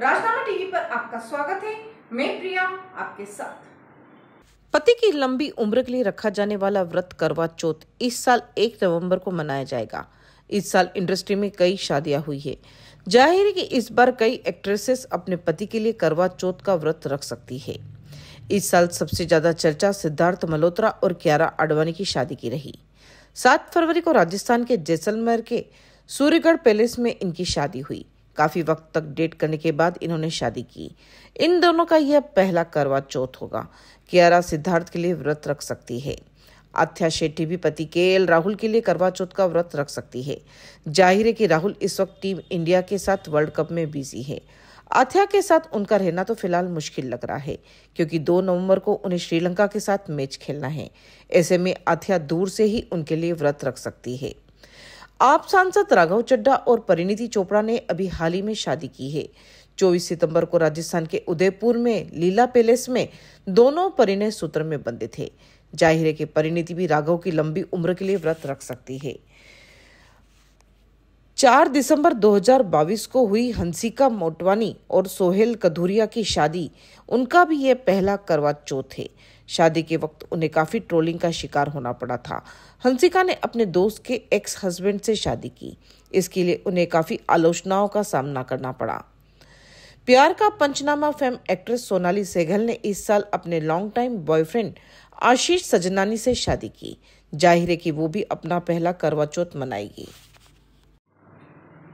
राजनामा TV पर आपका स्वागत है मैं प्रिया आपके साथ पति की लंबी उम्र के लिए रखा जाने वाला व्रत करवा चौथ इस साल एक नवंबर को मनाया जाएगा इस साल इंडस्ट्री में कई शादियां हुई है जाहिर है कि इस बार कई एक्ट्रेसेस अपने पति के लिए करवा चौथ का व्रत रख सकती है इस साल सबसे ज्यादा चर्चा सिद्धार्थ मल्होत्रा और क्यारा आडवाणी की शादी की रही सात फरवरी को राजस्थान के जैसलमेर के सूर्यगढ़ पैलेस में इनकी शादी हुई काफी वक्त तक डेट करने के बाद इन्होंने शादी की इन दोनों का यह पहला करवा चौथ होगा कियारा सिद्धार्थ के लिए व्रत रख सकती है आथ्या शेट्टी भी पति के एल राहुल के लिए करवा चौथ का व्रत रख सकती है जाहिर है कि राहुल इस वक्त टीम इंडिया के साथ वर्ल्ड कप में बिजी है आथ्या के साथ उनका रहना तो फिलहाल मुश्किल लग रहा है क्योंकि 2 नवंबर को उन्हें श्रीलंका के साथ मैच खेलना है ऐसे में आथ्या दूर से ही उनके लिए व्रत रख सकती है आप सांसद राघव चड्डा और परिणीति चोपड़ा ने अभी हाल ही में शादी की है चौबीस सितंबर को राजस्थान के उदयपुर में लीला पैलेस में दोनों परिणय सूत्र में बंधे थे जाहिर है कि परिणीति भी राघव की लंबी उम्र के लिए व्रत रख सकती है चार दिसंबर 2022 को हुई हंसिका मोटवानी और सोहेल कधुरिया की शादी उनका भी यह पहला करवा चौथ है शादी के वक्त उन्हें काफी ट्रोलिंग का शिकार होना पड़ा था हंसिका ने अपने दोस्त के एक्स हस्बैंड से शादी की इसके लिए उन्हें काफी आलोचनाओं का सामना करना पड़ा प्यार का पंचनामा फेम एक्ट्रेस सोनाली सेघल ने इस साल अपने long time boyfriend Ashish Sajnani से शादी की जाहिर है कि वो भी अपना पहला करवा चौथ मनाएगी